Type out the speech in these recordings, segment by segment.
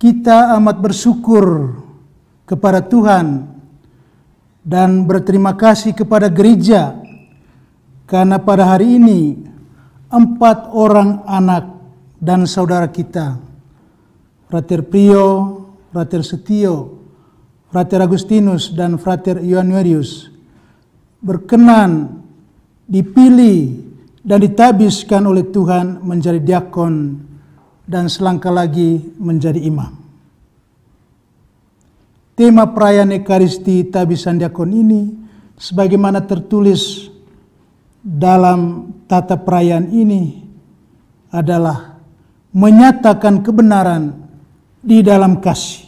kita amat bersyukur kepada Tuhan dan berterima kasih kepada gereja karena pada hari ini empat orang anak dan saudara kita Frater Prio, Frater Setio, Frater Agustinus dan Frater Ioannuarius berkenan dipilih dan ditabiskan oleh Tuhan menjadi diakon dan selangkah lagi menjadi imam. Tema perayaan Ekaristi Tabi Diakon ini sebagaimana tertulis dalam tata perayaan ini adalah menyatakan kebenaran di dalam kasih.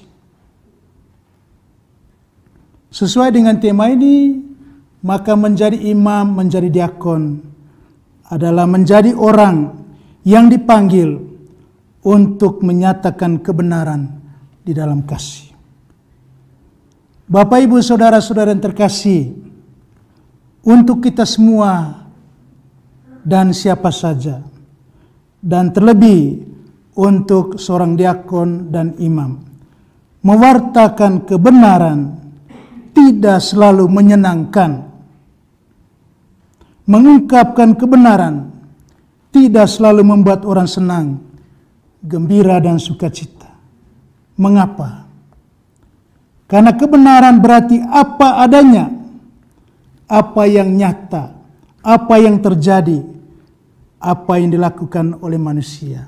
Sesuai dengan tema ini, maka menjadi imam, menjadi diakon adalah menjadi orang yang dipanggil untuk menyatakan kebenaran di dalam kasih. Bapak, ibu, saudara-saudara yang terkasih, untuk kita semua dan siapa saja, dan terlebih untuk seorang diakon dan imam, mewartakan kebenaran tidak selalu menyenangkan, mengungkapkan kebenaran tidak selalu membuat orang senang gembira dan sukacita. Mengapa? Karena kebenaran berarti apa adanya, apa yang nyata, apa yang terjadi, apa yang dilakukan oleh manusia.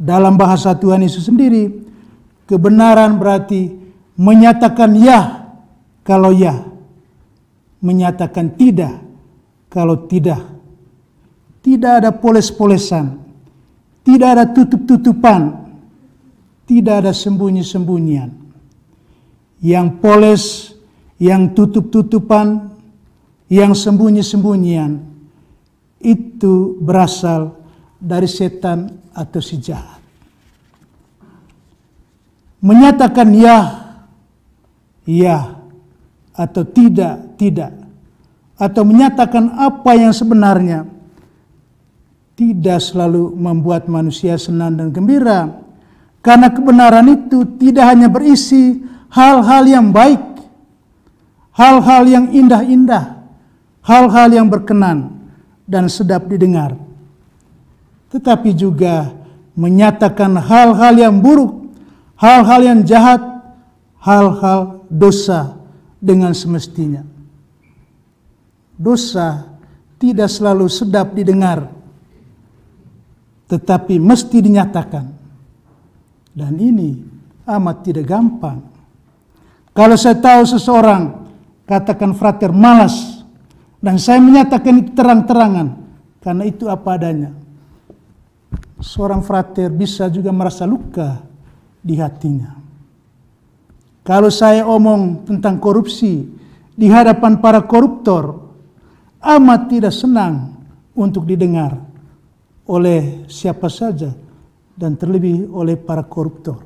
Dalam bahasa Tuhan Yesus sendiri, kebenaran berarti menyatakan ya kalau ya, menyatakan tidak kalau tidak. Tidak ada poles-polesan, tidak ada tutup-tutupan. Tidak ada sembunyi-sembunyian. Yang poles, yang tutup-tutupan, yang sembunyi-sembunyian. Itu berasal dari setan atau si jahat. Menyatakan ya, ya, atau tidak, tidak. Atau menyatakan apa yang sebenarnya tidak selalu membuat manusia senang dan gembira. Karena kebenaran itu tidak hanya berisi hal-hal yang baik, hal-hal yang indah-indah, hal-hal yang berkenan dan sedap didengar. Tetapi juga menyatakan hal-hal yang buruk, hal-hal yang jahat, hal-hal dosa dengan semestinya. Dosa tidak selalu sedap didengar tetapi mesti dinyatakan. Dan ini amat tidak gampang. Kalau saya tahu seseorang, katakan frater malas, dan saya menyatakan itu terang-terangan, karena itu apa adanya. Seorang frater bisa juga merasa luka di hatinya. Kalau saya omong tentang korupsi di hadapan para koruptor, amat tidak senang untuk didengar oleh siapa saja dan terlebih oleh para koruptor.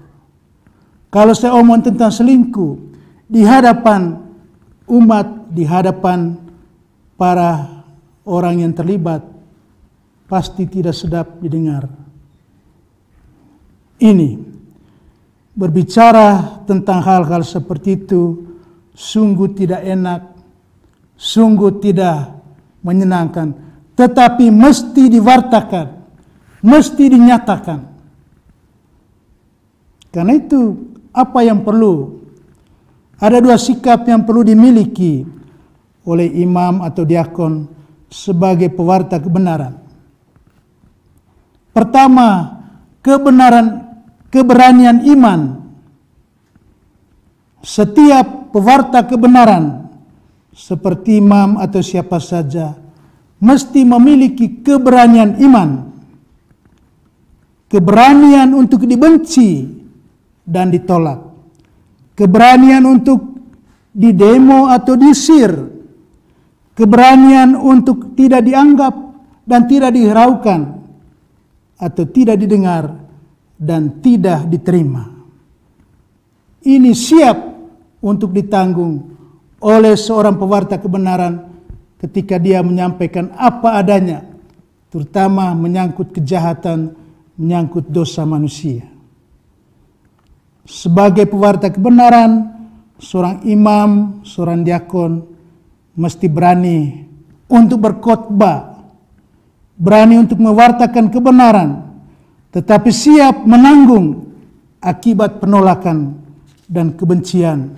Kalau saya omong tentang selingkuh di hadapan umat, di hadapan para orang yang terlibat, pasti tidak sedap didengar. Ini berbicara tentang hal-hal seperti itu sungguh tidak enak, sungguh tidak menyenangkan, tetapi mesti diwartakan mesti dinyatakan. Karena itu apa yang perlu? Ada dua sikap yang perlu dimiliki oleh imam atau diakon sebagai pewarta kebenaran. Pertama, kebenaran keberanian iman. Setiap pewarta kebenaran seperti imam atau siapa saja mesti memiliki keberanian iman keberanian untuk dibenci dan ditolak, keberanian untuk didemo atau disir, keberanian untuk tidak dianggap dan tidak dihiraukan atau tidak didengar dan tidak diterima. Ini siap untuk ditanggung oleh seorang pewarta kebenaran ketika dia menyampaikan apa adanya, terutama menyangkut kejahatan menyangkut dosa manusia. Sebagai pewarta kebenaran, seorang imam, seorang diakon mesti berani untuk berkhotbah, berani untuk mewartakan kebenaran, tetapi siap menanggung akibat penolakan dan kebencian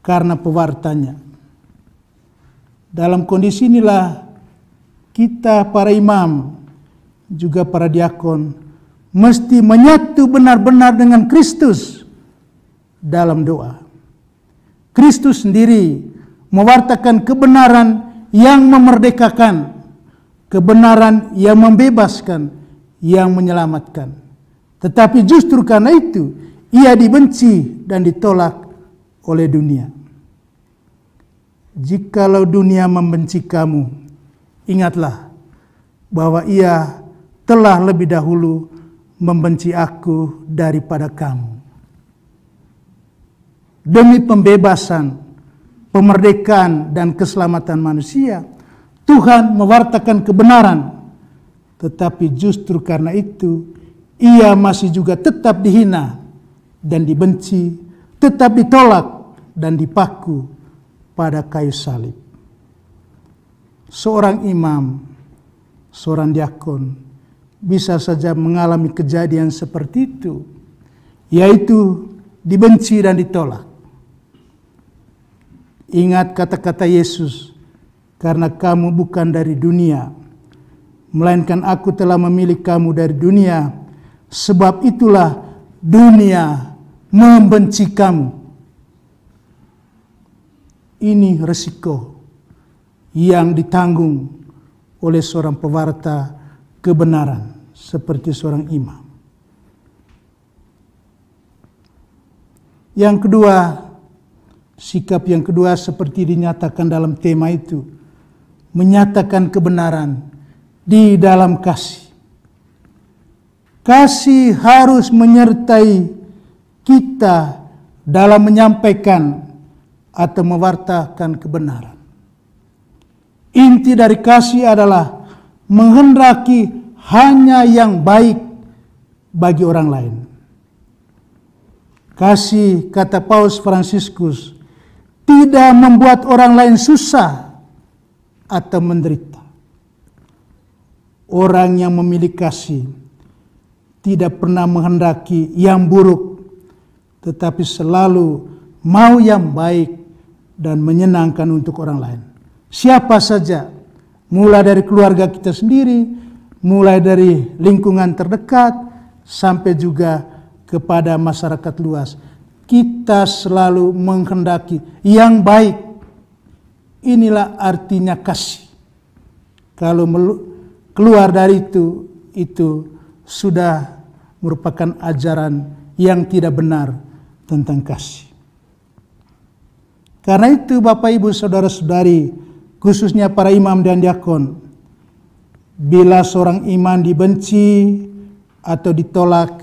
karena pewartanya. Dalam kondisi inilah kita para imam juga para diakon mesti menyatu benar-benar dengan Kristus dalam doa. Kristus sendiri mewartakan kebenaran yang memerdekakan, kebenaran yang membebaskan, yang menyelamatkan. Tetapi justru karena itu ia dibenci dan ditolak oleh dunia. Jikalau dunia membenci kamu, ingatlah bahwa ia telah lebih dahulu membenci aku daripada kamu. Demi pembebasan, pemerdekaan, dan keselamatan manusia, Tuhan mewartakan kebenaran. Tetapi justru karena itu, ia masih juga tetap dihina dan dibenci, tetap ditolak dan dipaku pada kayu salib. Seorang imam, seorang diakon, bisa saja mengalami kejadian seperti itu, yaitu dibenci dan ditolak. Ingat kata-kata Yesus, karena kamu bukan dari dunia, melainkan aku telah memilih kamu dari dunia, sebab itulah dunia membenci kamu. Ini resiko yang ditanggung oleh seorang pewarta kebenaran seperti seorang imam. Yang kedua, sikap yang kedua seperti dinyatakan dalam tema itu, menyatakan kebenaran di dalam kasih. Kasih harus menyertai kita dalam menyampaikan atau mewartakan kebenaran. Inti dari kasih adalah menghendaki hanya yang baik bagi orang lain. Kasih kata Paus Fransiskus tidak membuat orang lain susah atau menderita. Orang yang memiliki kasih tidak pernah menghendaki yang buruk, tetapi selalu mau yang baik dan menyenangkan untuk orang lain. Siapa saja mulai dari keluarga kita sendiri, mulai dari lingkungan terdekat, sampai juga kepada masyarakat luas. Kita selalu menghendaki yang baik. Inilah artinya kasih. Kalau keluar dari itu, itu sudah merupakan ajaran yang tidak benar tentang kasih. Karena itu Bapak Ibu Saudara-saudari khususnya para imam dan diakon. Bila seorang imam dibenci atau ditolak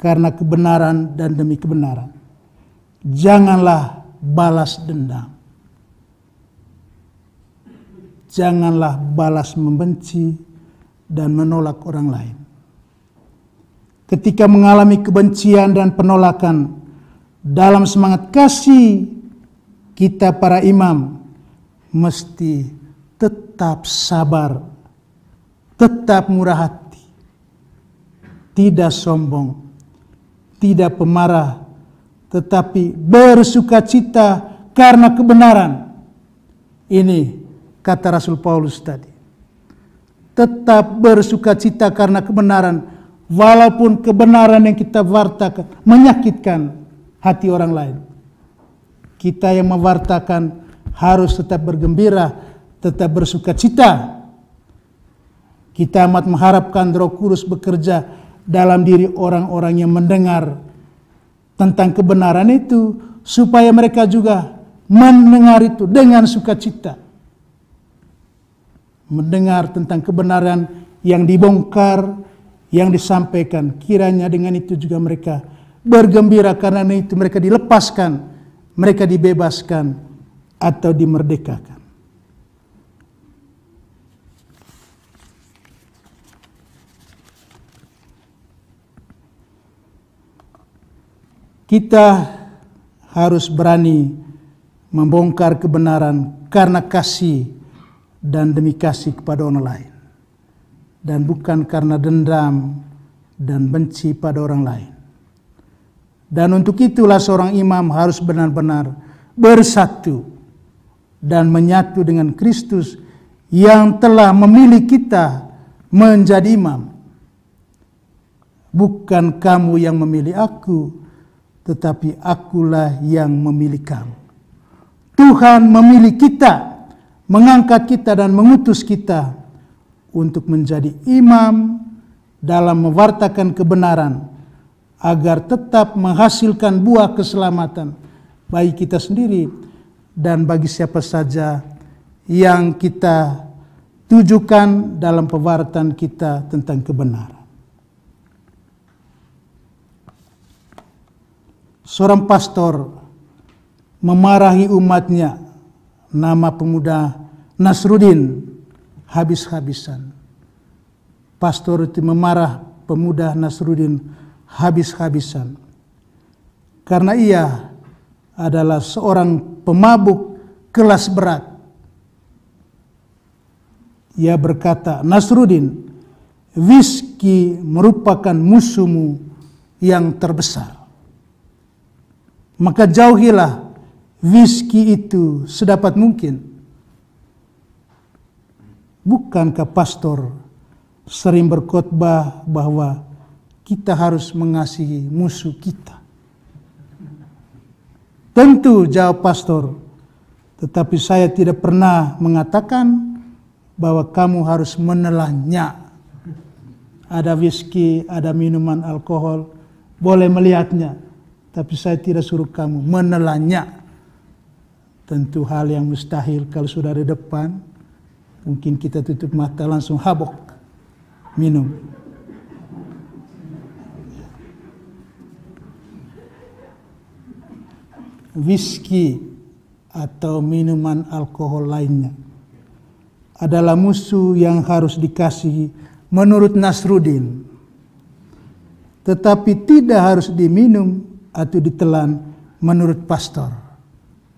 karena kebenaran dan demi kebenaran, janganlah balas dendam. Janganlah balas membenci dan menolak orang lain. Ketika mengalami kebencian dan penolakan dalam semangat kasih, kita para imam mesti tetap sabar, tetap murah hati, tidak sombong, tidak pemarah, tetapi bersuka cita karena kebenaran. Ini kata Rasul Paulus tadi. Tetap bersuka cita karena kebenaran, walaupun kebenaran yang kita wartakan menyakitkan hati orang lain. Kita yang mewartakan harus tetap bergembira, tetap bersuka cita. Kita amat mengharapkan roh kudus bekerja dalam diri orang-orang yang mendengar tentang kebenaran itu supaya mereka juga mendengar itu dengan sukacita. Mendengar tentang kebenaran yang dibongkar, yang disampaikan. Kiranya dengan itu juga mereka bergembira karena itu mereka dilepaskan, mereka dibebaskan atau dimerdekakan. Kita harus berani membongkar kebenaran karena kasih dan demi kasih kepada orang lain. Dan bukan karena dendam dan benci pada orang lain. Dan untuk itulah seorang imam harus benar-benar bersatu dan menyatu dengan Kristus yang telah memilih kita menjadi imam. Bukan kamu yang memilih aku, tetapi akulah yang memilih kamu. Tuhan memilih kita, mengangkat kita dan mengutus kita untuk menjadi imam dalam mewartakan kebenaran agar tetap menghasilkan buah keselamatan bagi kita sendiri dan bagi siapa saja yang kita tujukan dalam pewartaan kita tentang kebenaran. Seorang pastor memarahi umatnya, nama pemuda Nasrudin habis-habisan. Pastor itu memarah pemuda Nasrudin habis-habisan. Karena ia adalah seorang pemabuk kelas berat. Ia berkata, Nasruddin, whisky merupakan musuhmu yang terbesar. Maka jauhilah whisky itu sedapat mungkin. Bukankah pastor sering berkhotbah bahwa kita harus mengasihi musuh kita? Tentu jawab pastor, tetapi saya tidak pernah mengatakan bahwa kamu harus menelannya. Ada whisky, ada minuman alkohol, boleh melihatnya, tapi saya tidak suruh kamu menelannya. Tentu hal yang mustahil kalau sudah di depan, mungkin kita tutup mata langsung habok minum. whisky atau minuman alkohol lainnya adalah musuh yang harus dikasih, menurut Nasrudin. Tetapi tidak harus diminum atau ditelan menurut pastor.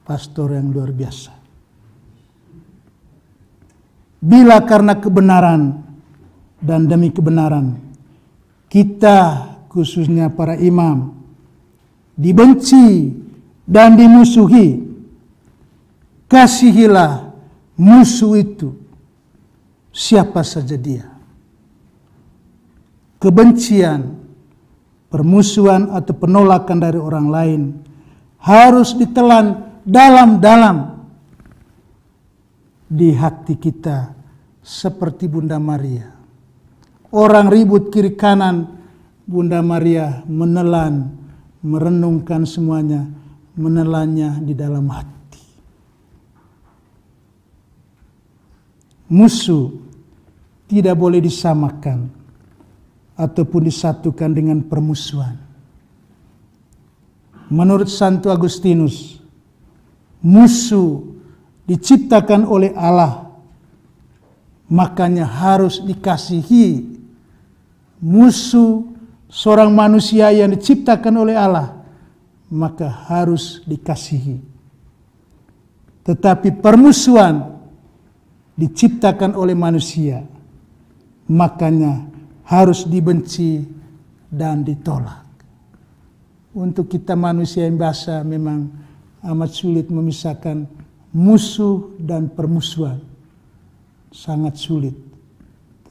Pastor yang luar biasa. Bila karena kebenaran dan demi kebenaran kita khususnya para imam dibenci dan dimusuhi, kasihilah musuh itu siapa saja dia. Kebencian, permusuhan atau penolakan dari orang lain harus ditelan dalam-dalam di hati kita seperti Bunda Maria. Orang ribut kiri kanan, Bunda Maria menelan, merenungkan semuanya menelannya di dalam hati. Musuh tidak boleh disamakan ataupun disatukan dengan permusuhan. Menurut Santo Agustinus, musuh diciptakan oleh Allah, makanya harus dikasihi. Musuh seorang manusia yang diciptakan oleh Allah maka harus dikasihi. Tetapi permusuhan diciptakan oleh manusia, makanya harus dibenci dan ditolak. Untuk kita manusia yang biasa memang amat sulit memisahkan musuh dan permusuhan. Sangat sulit.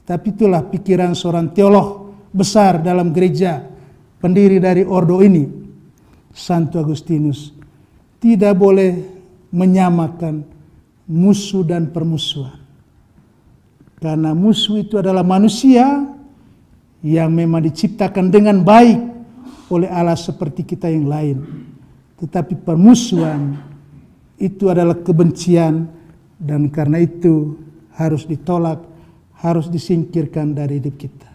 Tetapi itulah pikiran seorang teolog besar dalam gereja, pendiri dari ordo ini, Santo Agustinus, tidak boleh menyamakan musuh dan permusuhan. Karena musuh itu adalah manusia yang memang diciptakan dengan baik oleh Allah seperti kita yang lain. Tetapi permusuhan itu adalah kebencian dan karena itu harus ditolak, harus disingkirkan dari hidup kita.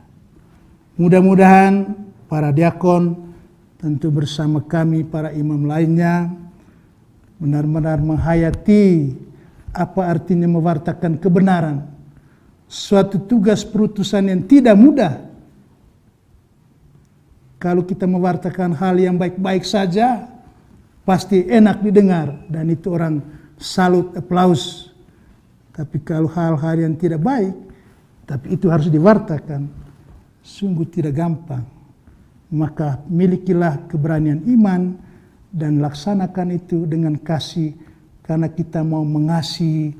Mudah-mudahan para diakon tentu bersama kami para imam lainnya benar-benar menghayati apa artinya mewartakan kebenaran suatu tugas perutusan yang tidak mudah kalau kita mewartakan hal yang baik-baik saja pasti enak didengar dan itu orang salut aplaus tapi kalau hal-hal yang tidak baik tapi itu harus diwartakan sungguh tidak gampang maka milikilah keberanian iman dan laksanakan itu dengan kasih karena kita mau mengasihi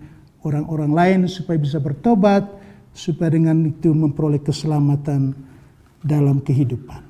orang-orang lain supaya bisa bertobat supaya dengan itu memperoleh keselamatan dalam kehidupan.